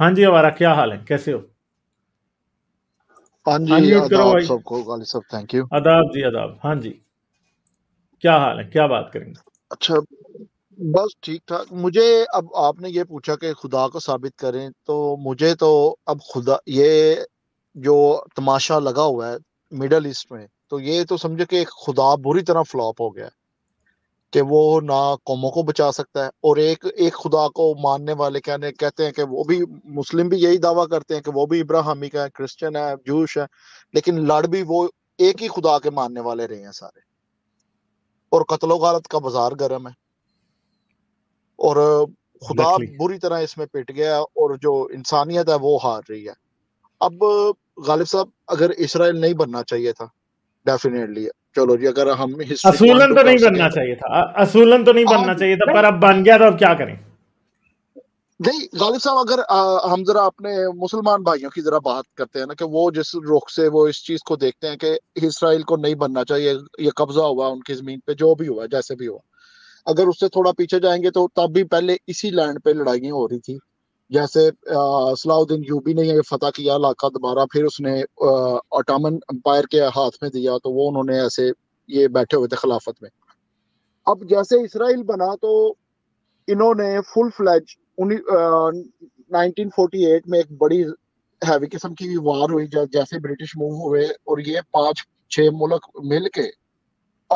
हाँ जी हमारा क्या हाल है कैसे हो हाँ जी हाँ सबको गाली सब थैंक यू आदाब जी आदाब हाँ जी क्या हाल है क्या बात करेंगे अच्छा बस ठीक ठाक मुझे अब आपने ये पूछा कि खुदा को साबित करें तो मुझे तो अब खुदा ये जो तमाशा लगा हुआ है मिडल ईस्ट में तो ये तो समझे कि खुदा बुरी तरह फ्लॉप हो गया है कि वो ना कौमों को बचा सकता है और एक एक खुदा को मानने वाले कहने कहते हैं कि वो भी मुस्लिम भी यही दावा करते हैं कि वो भी इब्राहमी का है क्रिश्चियन है जूश है लेकिन लड़ भी वो एक ही खुदा के मानने वाले रहे हैं सारे और कत्लो गलत का बाजार गर्म है और खुदा बुरी तरह इसमें पिट गया और जो इंसानियत है वो हार रही है अब गालिब साहब अगर इसराइल नहीं बनना चाहिए था डेफिनेटली चलो जी अगर हम तो तो असूलन तो नहीं हाँ, बनना चाहिए था असूलन तो नहीं बनना चाहिए था पर अब बन गया तो अब क्या करें नहीं गालिब साहब अगर आ, हम जरा अपने मुसलमान भाइयों की जरा बात करते हैं ना कि वो जिस रुख से वो इस चीज को देखते हैं कि इसराइल को नहीं बनना चाहिए ये कब्जा हुआ उनकी जमीन पे जो भी हुआ जैसे भी हुआ अगर उससे थोड़ा पीछे जाएंगे तो तब भी पहले इसी लैंड पे लड़ाइया हो रही थी जैसे सलाउद्दीन यूबी ने ये फतेह किया इलाका दोबारा फिर उसने ऑटामन अम्पायर के हाथ में दिया तो वो उन्होंने ऐसे ये बैठे हुए थे खिलाफत में अब जैसे इसराइल बना तो इन्होंने full fledged nineteen forty eight में एक बड़ी हैवी किस्म की वार हुई जैसे ब्रिटिश मूव हुए और ये पांच छह मुल्क मिल के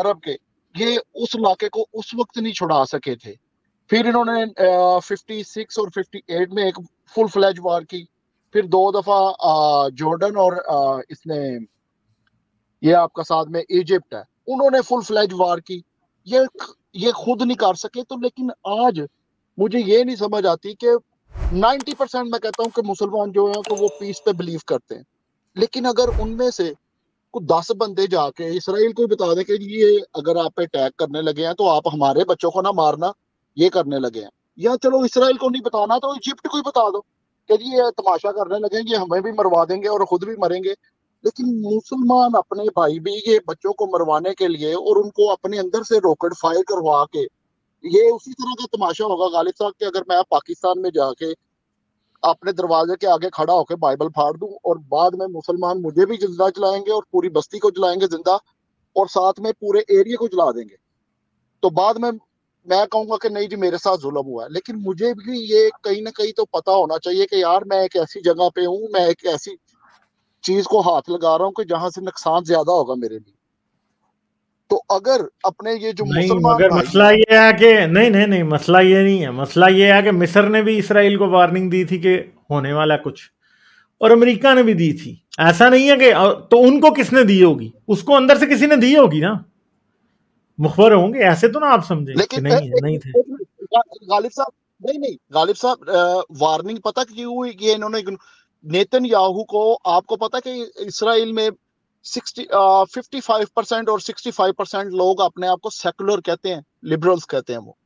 अरब के ये उस इलाके को उस वक्त नहीं छुड़ा सके थे फिर इन्होंने फिफ्टी सिक्स और फिफ्टी एट में एक फुल फ्लैज वार की फिर दो दफा जॉर्डन और आ, इसने ये आपका साथ में इजिप्ट है उन्होंने फुल फ्लैज वार की ये ये खुद नहीं कर सके तो लेकिन आज मुझे ये नहीं समझ आती कि 90 परसेंट मैं कहता हूँ कि मुसलमान जो है तो वो पीस पे बिलीव करते हैं लेकिन अगर उनमें से कुछ दस बंदे जाके इसराइल को बता दें कि ये अगर आप पे अटैक करने लगे हैं तो आप हमारे बच्चों को ना मारना ये करने लगे हैं या चलो इसराइल को नहीं बताना तो इजिप्ट को ही बता दो कि जी ये तमाशा करने लगेंगे हमें भी मरवा देंगे और खुद भी मरेंगे लेकिन मुसलमान अपने भाई भी ये बच्चों को मरवाने के लिए और उनको अपने अंदर से रोकड़ फायर करवा के ये उसी तरह का तमाशा होगा गालिब साहब कि अगर मैं पाकिस्तान में जाके अपने दरवाजे के आगे खड़ा होकर बाइबल फाड़ दूं और बाद में मुसलमान मुझे भी जिंदा जलाएंगे और पूरी बस्ती को जलाएंगे जिंदा और साथ में पूरे एरिया को जला देंगे तो बाद में मैं कहूंगा कि नहीं जी मेरे साथ जुलम हुआ है लेकिन मुझे भी ये कहीं ना कहीं तो पता होना चाहिए कि यार मैं एक ऐसी जगह पे हूँ मैं एक ऐसी चीज को हाथ लगा रहा हूँ कि जहां से नुकसान ज्यादा होगा मेरे लिए तो अगर अपने ये जो मुसलमान मसला ये है कि नहीं नहीं नहीं मसला ये नहीं है मसला ये है कि मिस्र ने भी इसराइल को वार्निंग दी थी कि होने वाला कुछ और अमेरिका ने भी दी थी ऐसा नहीं है कि तो उनको किसने दी होगी उसको अंदर से किसी ने दी होगी ना मुखबर होंगे ऐसे तो ना आप समझे लेकिन नहीं ए, नहीं थे गालिब साहब नहीं नहीं गालिब साहब वार्निंग पता क्यों हुई कि इन्होंने नेतन याहू को आपको पता कि इसराइल में 60 55 परसेंट और 65 परसेंट लोग अपने आप को सेकुलर कहते हैं लिबरल्स कहते हैं वो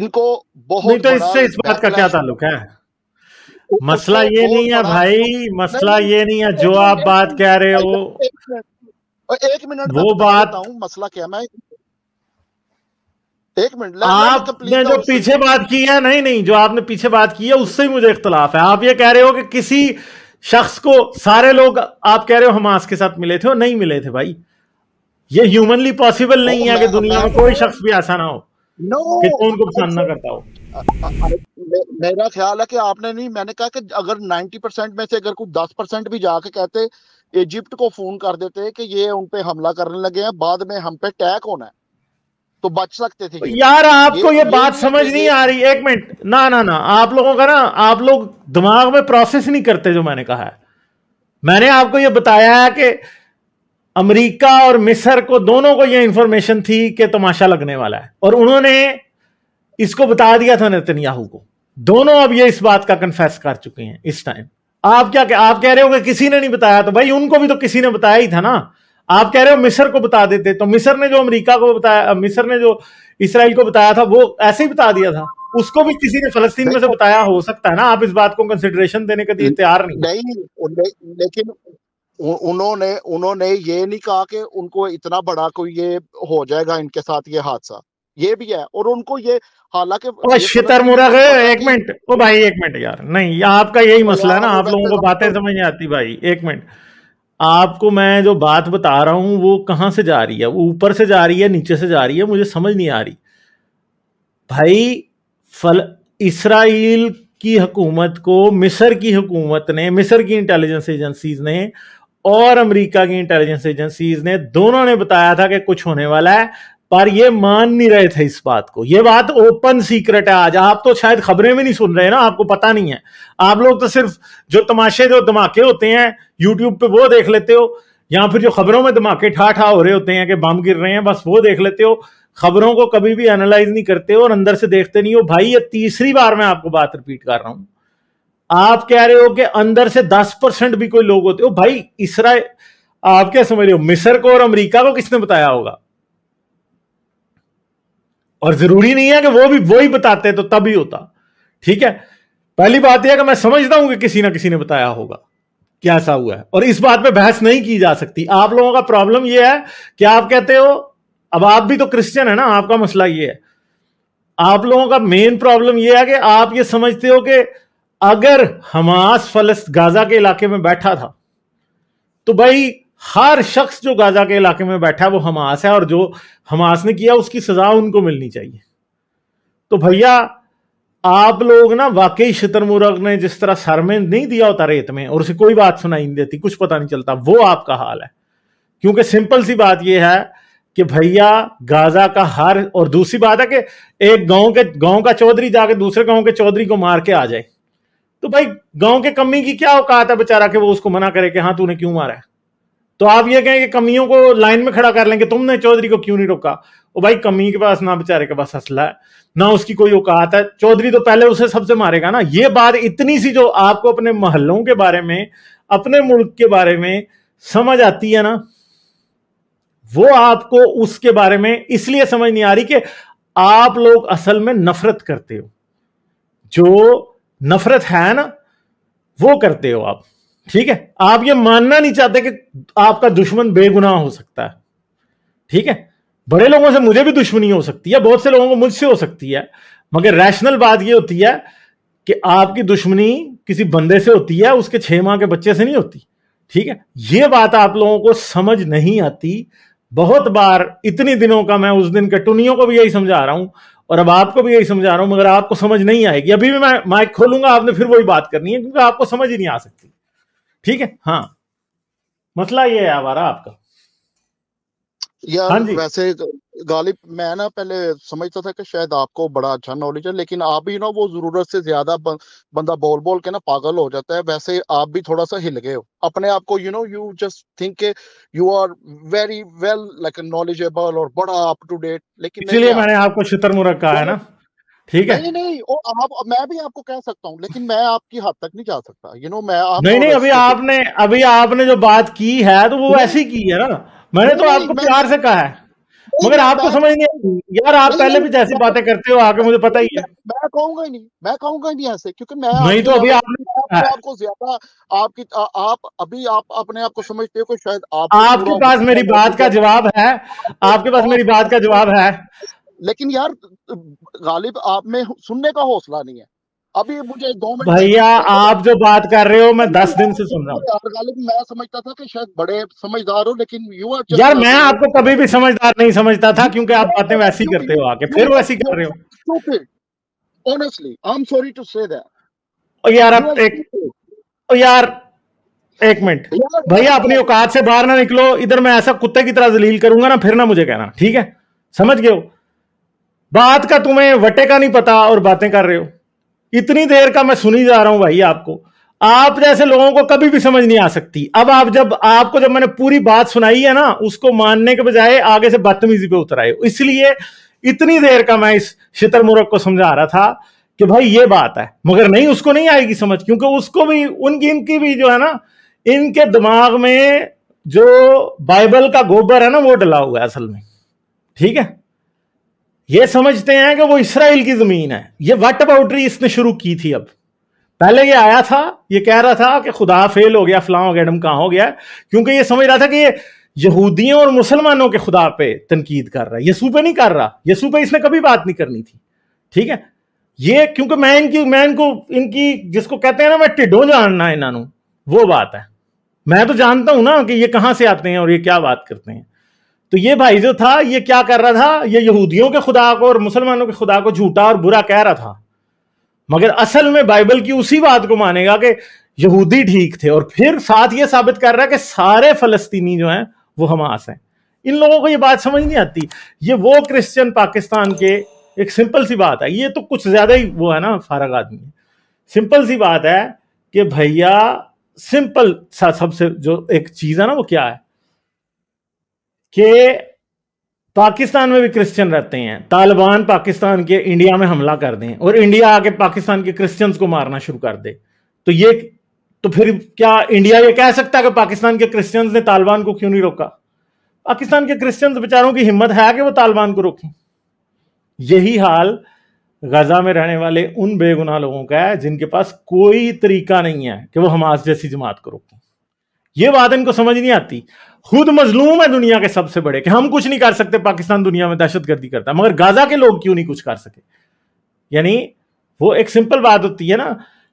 इनको बहुत नहीं तो इससे इस बात का क्या ताल्लुक है तो मसला ये नहीं है भाई मसला ये नहीं है जो आप बात कह रहे हो एक मिनट वो बात मसला क्या मैं एक मिनट आपने तो जो पीछे बात की है नहीं नहीं जो आपने पीछे बात की है उससे ही मुझे इख्तलाफ है आप ये कह रहे हो कि किसी शख्स को सारे लोग आप कह रहे हो हमास के साथ मिले थे और नहीं मिले थे भाई ये ह्यूमनली पॉसिबल नहीं है कि दुनिया में कोई शख्स भी ऐसा ना हो no, कि कौन को पसंद ना करता हो मेरा ख्याल है कि आपने नहीं मैंने कहा कि अगर 90 परसेंट में से अगर कुछ 10 परसेंट भी जाके कहते इजिप्ट को फोन कर देते कि ये उन पे हमला करने लगे हैं बाद में हम पे अटैक होना है तो बच सकते थे यार आपको ये, ये ये तो बात ये, समझ नहीं आ रही एक मिनट ना ना ना आप लोगों का ना आप लोग दिमाग में प्रोसेस नहीं करते जो मैंने कहा है मैंने आपको ये बताया है कि अमेरिका और मिस्र को दोनों को ये इंफॉर्मेशन थी कि तमाशा लगने वाला है और उन्होंने इसको बता दिया था नितिन को दोनों अब ये इस बात का कन्फेस कर चुके हैं इस टाइम आप क्या आप कह रहे हो कि किसी ने नहीं बताया तो भाई उनको भी तो किसी ने बताया ही था ना आप कह रहे हो मिस्र को बता देते तो मिस्र ने जो अमेरिका को बताया मिस्र ने जो इसराइल को बताया था वो ऐसे ही बता दिया था उसको भी किसी ने फलस्तीन में से बताया हो सकता है ना आप इस बात को कंसिडरेशन देने के लिए तैयार नहीं नहीं लेकिन उन्होंने उन्होंने ये नहीं कहा कि उनको इतना बड़ा कोई ये हो जाएगा इनके साथ ये हादसा ये भी है और उनको ये हालांकि शितर मुरग एक मिनट ओ भाई एक मिनट यार नहीं आपका यही तो मसला है ना आप लोगों को तो बातें तो समझ नहीं आती भाई एक मिनट आपको मैं जो बात बता रहा हूं वो कहां से जा रही है ऊपर से जा रही है नीचे से जा रही है मुझे समझ नहीं आ रही भाई फल इसराइल की हुकूमत को मिस्र की हुकूमत ने मिस्र की इंटेलिजेंस एजेंसीज ने और अमेरिका की इंटेलिजेंस एजेंसीज ने दोनों ने बताया था कि कुछ होने वाला है पर ये मान नहीं रहे थे इस बात को ये बात ओपन सीक्रेट है आज आप तो शायद खबरें भी नहीं सुन रहे ना आपको पता नहीं है आप लोग तो सिर्फ जो तमाशे जो धमाके होते हैं यूट्यूब पे वो देख लेते हो या फिर जो खबरों में धमाके ठा ठा हो रहे होते हैं कि बम गिर रहे हैं बस वो देख लेते हो खबरों को कभी भी एनालाइज नहीं करते हो और अंदर से देखते नहीं हो भाई ये तीसरी बार मैं आपको बात रिपीट कर रहा हूं आप कह रहे हो कि अंदर से दस परसेंट भी कोई लोग होते हो भाई इसरा आप क्या समझ रहे हो मिस्र को और अमेरिका को किसने बताया होगा और जरूरी नहीं है कि वो भी वो ही बताते तो तब ही होता ठीक है पहली बात यह कि मैं समझता हूं कि किसी ना किसी ने बताया होगा क्या ऐसा हुआ है और इस बात पे बहस नहीं की जा सकती आप लोगों का प्रॉब्लम यह है कि आप कहते हो अब आप भी तो क्रिश्चियन है ना आपका मसला ये है आप लोगों का मेन प्रॉब्लम यह है कि आप ये समझते हो कि अगर हमास फलस्त गाजा के इलाके में बैठा था तो भाई हर शख्स जो गाजा के इलाके में बैठा है वो हमास है और जो हमास ने किया उसकी सजा उनको मिलनी चाहिए तो भैया आप लोग ना वाकई शितर ने जिस तरह सर में नहीं दिया होता रेत में और उसे कोई बात सुनाई नहीं देती कुछ पता नहीं चलता वो आपका हाल है क्योंकि सिंपल सी बात यह है कि भैया गाजा का हर और दूसरी बात है कि एक गांव के गांव का चौधरी जाके दूसरे गांव के चौधरी को मार के आ जाए तो भाई गांव के कमी की क्या औकात है बेचारा कि वो उसको मना करे कि हाँ तूने क्यों मारा है तो आप ये कहें कि कमियों को लाइन में खड़ा कर लेंगे तुमने चौधरी को क्यों नहीं रोका वो भाई कमी के पास ना बेचारे के पास असला है ना उसकी कोई औकात है चौधरी तो पहले उसे सबसे मारेगा ना ये बात इतनी सी जो आपको अपने मोहल्लों के बारे में अपने मुल्क के बारे में समझ आती है ना वो आपको उसके बारे में इसलिए समझ नहीं आ रही कि आप लोग असल में नफरत करते हो जो नफरत है ना वो करते हो आप ठीक है आप ये मानना नहीं चाहते कि आपका दुश्मन बेगुनाह हो सकता है ठीक है बड़े लोगों से मुझे भी दुश्मनी हो सकती है बहुत से लोगों को मुझसे हो सकती है मगर रैशनल बात ये होती है कि आपकी दुश्मनी किसी बंदे से होती है उसके छह माह के बच्चे से नहीं होती ठीक है ये बात आप लोगों को समझ नहीं आती बहुत बार इतनी दिनों का मैं उस दिन के टुनियों को भी यही समझा रहा हूं और अब आपको भी यही समझा रहा हूं मगर आपको समझ नहीं आएगी अभी भी मैं माइक खोलूंगा आपने फिर वही बात करनी है क्योंकि आपको समझ ही नहीं आ सकती ठीक है हाँ मसला ये है आवारा आपका यार हाँ वैसे गालिब मैं ना पहले समझता था कि शायद आपको बड़ा अच्छा नॉलेज है लेकिन आप भी ना वो जरूरत से ज्यादा बंदा बोल बोल के ना पागल हो जाता है वैसे आप भी थोड़ा सा हिल गए हो अपने आप को you know you just think के you are very well like knowledgeable और बड़ा अप टू डेट लेकिन इसलिए मैंने आपको शुतरमुर्ग कहा है ना ठीक है नहीं नहीं ओ, आप मैं भी आपको कह सकता हूँ लेकिन मैं आपकी हद तक नहीं जा सकता यू you नो know, मैं आप नहीं नहीं अभी आपने अभी आपने जो बात की है तो वो ऐसी की है ना मैंने तो आपको प्यार से कहा है मगर आपको समझ नहीं यार आप पहले भी जैसी बातें करते हो आके मुझे पता ही है मैं कहूंगा ही नहीं मैं कहूंगा ही नहीं ऐसे क्योंकि मैं नहीं तो अभी आपने आपको ज्यादा आपकी आप अभी आप अपने आप को समझते हो शायद आपके पास मेरी बात का जवाब है आपके पास मेरी बात का जवाब है लेकिन यार गालिब आप में सुनने का हौसला नहीं है अभी मुझे गवर्नमेंट भैया आप जो बात कर रहे हो मैं दस दिन से सुन रहा हूँ यार गालिब मैं समझता था कि शायद बड़े समझदार हो लेकिन युवा यार मैं आपको कभी भी समझदार नहीं समझता था क्योंकि आप बातें वैसी करते हो आके फिर वैसी कर रहे हो honestly I am sorry to say that यार अब एक यार एक मिनट भैया अपनी औकात से बाहर ना निकलो इधर मैं ऐसा कुत्ते की तरह जलील करूंगा ना फिर ना मुझे कहना ठीक है समझ गए हो बात का तुम्हें वटे का नहीं पता और बातें कर रहे हो इतनी देर का मैं सुनी जा रहा हूं भाई आपको आप जैसे लोगों को कभी भी समझ नहीं आ सकती अब आप जब आपको जब मैंने पूरी बात सुनाई है ना उसको मानने के बजाय आगे से बदतमीजी पे उतर आए इसलिए इतनी देर का मैं इस शितर मुरक को समझा रहा था कि भाई ये बात है मगर नहीं उसको नहीं आएगी समझ क्योंकि उसको भी उनकी इनकी भी जो है ना इनके दिमाग में जो बाइबल का गोबर है ना वो डला हुआ है असल में ठीक है ये समझते हैं कि वो इसराइल की जमीन है ये वट अबाउटरी इसने शुरू की थी अब पहले ये आया था ये कह रहा था कि खुदा फेल हो गया फलां हो गया हो गया क्योंकि ये समझ रहा था कि ये यहूदियों और मुसलमानों के खुदा पे तनकीद कर रहा है यसू पे नहीं कर रहा यसू पे इसने कभी बात नहीं करनी थी ठीक है ये क्योंकि मैं इनकी मैं इनको इनकी जिसको कहते हैं ना मैं टिडो जानना इन्हों वो बात है मैं तो जानता हूं ना कि ये कहाँ से आते हैं और ये क्या बात करते हैं तो ये भाई जो था ये क्या कर रहा था ये यहूदियों के खुदा को और मुसलमानों के खुदा को झूठा और बुरा कह रहा था मगर असल में बाइबल की उसी बात को मानेगा कि यहूदी ठीक थे और फिर साथ ये साबित कर रहा है कि सारे फलस्तीनी जो हैं वो हमास हैं इन लोगों को ये बात समझ नहीं आती ये वो क्रिश्चियन पाकिस्तान के एक सिंपल सी बात है ये तो कुछ ज्यादा ही वो है ना फारग आदमी है सिंपल सी बात है कि भैया सिंपल सा सबसे जो एक चीज है ना वो क्या है कि पाकिस्तान में भी क्रिश्चियन रहते हैं तालिबान पाकिस्तान के इंडिया में हमला कर दें और इंडिया आके पाकिस्तान के क्रिश्चियंस को मारना शुरू कर दे तो ये तो फिर क्या इंडिया ये कह सकता है कि पाकिस्तान के क्रिश्चियंस ने तालिबान को क्यों नहीं रोका पाकिस्तान के क्रिश्चियंस बेचारों की हिम्मत है कि वो तालिबान को रोकें यही हाल गजा में रहने वाले उन बेगुनाह लोगों का है जिनके पास कोई तरीका नहीं है कि वो हमास जैसी जमात को रोकें ये बात इनको समझ नहीं आती खुद मजलूम है दुनिया के सबसे बड़े कि हम कुछ नहीं कर सकते पाकिस्तान दुनिया में दहशत गर्दी करता मगर गाजा के लोग क्यों नहीं कुछ कर सके यानी वो एक सिंपल बात होती है ना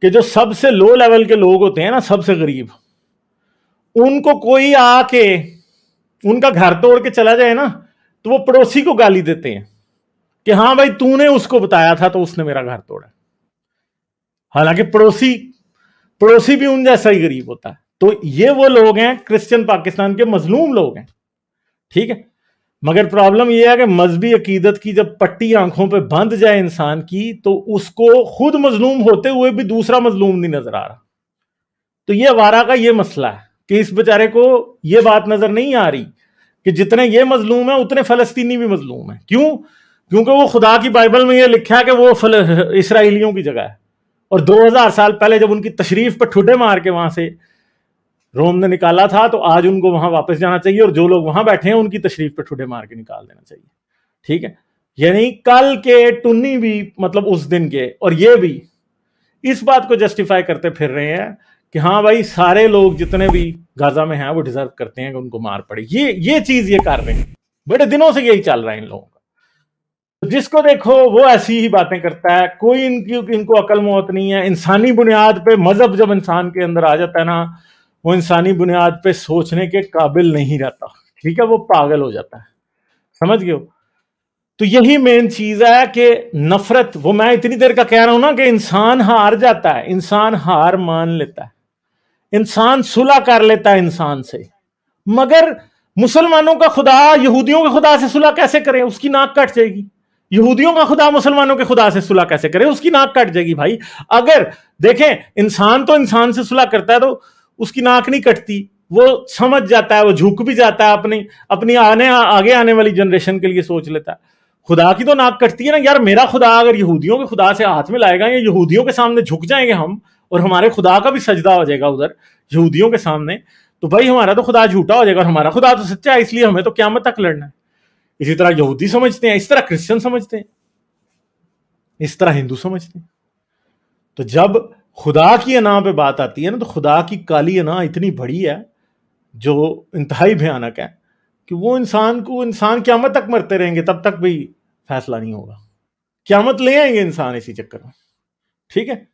कि जो सबसे लो लेवल के लोग होते हैं ना सबसे गरीब उनको कोई आके उनका घर तोड़ के चला जाए ना तो वो पड़ोसी को गाली देते हैं कि हाँ भाई तूने उसको बताया था तो उसने मेरा घर तोड़ा हालांकि पड़ोसी पड़ोसी भी उन जैसा ही गरीब होता है तो ये वो लोग हैं क्रिश्चियन पाकिस्तान के मजलूम लोग हैं ठीक है मगर प्रॉब्लम यह है कि मजहबी अकीदत की जब पट्टी आंखों पे बंध जाए इंसान की तो उसको खुद मजलूम होते हुए भी दूसरा मजलूम नहीं नजर आ रहा तो ये वारा का ये मसला है कि इस बेचारे को ये बात नजर नहीं आ रही कि जितने ये मजलूम है उतने फलस्तीनी भी मजलूम है क्यों क्योंकि वो खुदा की बाइबल में ये लिखा है कि वो इसराइलियों की जगह है और 2000 साल पहले जब उनकी तशरीफ पर ठुडे मार के वहां से रोम ने निकाला था तो आज उनको वहां वापस जाना चाहिए और जो लोग वहां बैठे हैं उनकी तशरीफ पे ठुडे मार के निकाल देना चाहिए ठीक है यानी कल के टुन्नी भी मतलब उस दिन के और ये भी इस बात को जस्टिफाई करते फिर रहे हैं कि हाँ भाई सारे लोग जितने भी गाजा में हैं वो डिजर्व करते हैं कि उनको मार पड़े ये ये चीज ये कर रहे हैं बड़े दिनों से यही चल रहा है इन लोगों का जिसको देखो वो ऐसी ही बातें करता है कोई इनकी इनको अकल मौत नहीं है इंसानी बुनियाद पे मजहब जब इंसान के अंदर आ जाता है ना वो इंसानी बुनियाद पे सोचने के काबिल नहीं रहता ठीक है वो पागल हो जाता है समझ गए तो यही मेन चीज है कि नफरत वो मैं इतनी देर का कह रहा हूं ना कि इंसान हार जाता है इंसान हार मान लेता है इंसान सुलह कर लेता है इंसान से मगर मुसलमानों का खुदा यहूदियों के खुदा से सुलह कैसे करें उसकी नाक कट जाएगी यहूदियों का खुदा मुसलमानों के खुदा से सुलह कैसे करे उसकी नाक कट जाएगी भाई अगर देखें इंसान तो इंसान से सुलह करता है तो उसकी नाक नहीं कटती वो समझ जाता है वो झुक भी जाता है अपनी अपनी आने आगे आने वाली जनरेशन के लिए सोच लेता है खुदा की तो नाक कटती है ना यार मेरा खुदा अगर यहूदियों के खुदा से हाथ में लाएगा या यहूदियों के सामने झुक जाएंगे हम और हमारे खुदा का भी सजदा हो जाएगा उधर यहूदियों के सामने तो भाई हमारा तो खुदा झूठा हो जाएगा और हमारा खुदा तो सच्चा है इसलिए हमें तो क्या तक लड़ना है इसी तरह यहूदी समझते हैं इस तरह क्रिश्चियन समझते हैं इस तरह हिंदू समझते हैं तो जब खुदा की अना पे बात आती है ना तो खुदा की काली अना इतनी बड़ी है जो इंतहाई भयानक है कि वो इंसान को इंसान क्यामत तक मरते रहेंगे तब तक भी फैसला नहीं होगा क्यामत ले आएंगे इंसान इसी चक्कर में ठीक है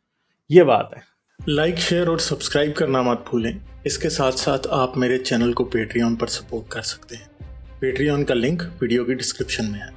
ये बात है लाइक शेयर और सब्सक्राइब करना मत भूलें इसके साथ साथ आप मेरे चैनल को पेट्रियन पर सपोर्ट कर सकते हैं पेट्रियन का लिंक वीडियो की डिस्क्रिप्शन में है